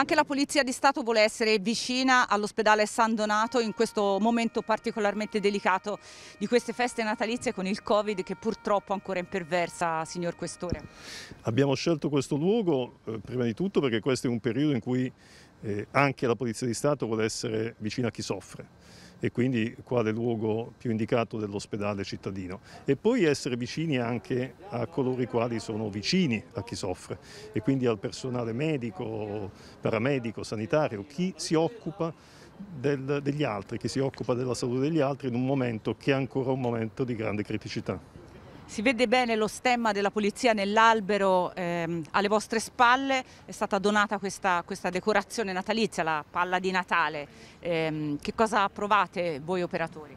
Anche la Polizia di Stato vuole essere vicina all'ospedale San Donato in questo momento particolarmente delicato di queste feste natalizie con il Covid che purtroppo ancora imperversa, signor Questore. Abbiamo scelto questo luogo eh, prima di tutto perché questo è un periodo in cui eh, anche la Polizia di Stato vuole essere vicina a chi soffre e quindi quale luogo più indicato dell'ospedale cittadino. E poi essere vicini anche a coloro i quali sono vicini a chi soffre e quindi al personale medico, paramedico, sanitario, chi si occupa del, degli altri, chi si occupa della salute degli altri in un momento che è ancora un momento di grande criticità. Si vede bene lo stemma della polizia nell'albero eh, ehm, alle vostre spalle è stata donata questa, questa decorazione natalizia, la palla di Natale. Ehm, che cosa provate voi operatori?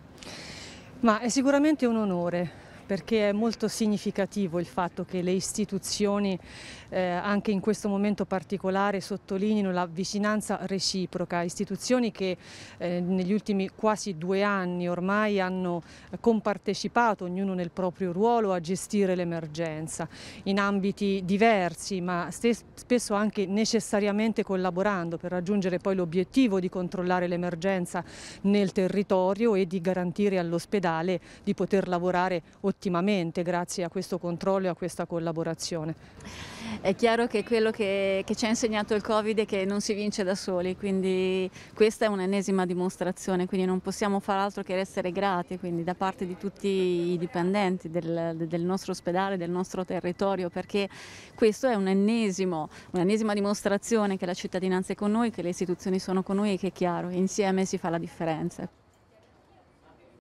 Ma è sicuramente un onore perché è molto significativo il fatto che le istituzioni eh, anche in questo momento particolare sottolineino la vicinanza reciproca, istituzioni che eh, negli ultimi quasi due anni ormai hanno compartecipato ognuno nel proprio ruolo a gestire l'emergenza in ambiti diversi ma spesso anche necessariamente collaborando per raggiungere poi l'obiettivo di controllare l'emergenza nel territorio e di garantire all'ospedale di poter lavorare ottimamente ottimamente grazie a questo controllo e a questa collaborazione. È chiaro che quello che, che ci ha insegnato il Covid è che non si vince da soli, quindi questa è un'ennesima dimostrazione, quindi non possiamo far altro che essere grati quindi, da parte di tutti i dipendenti del, del nostro ospedale, del nostro territorio, perché questo è un'ennesima un dimostrazione che la cittadinanza è con noi, che le istituzioni sono con noi e che è chiaro, insieme si fa la differenza.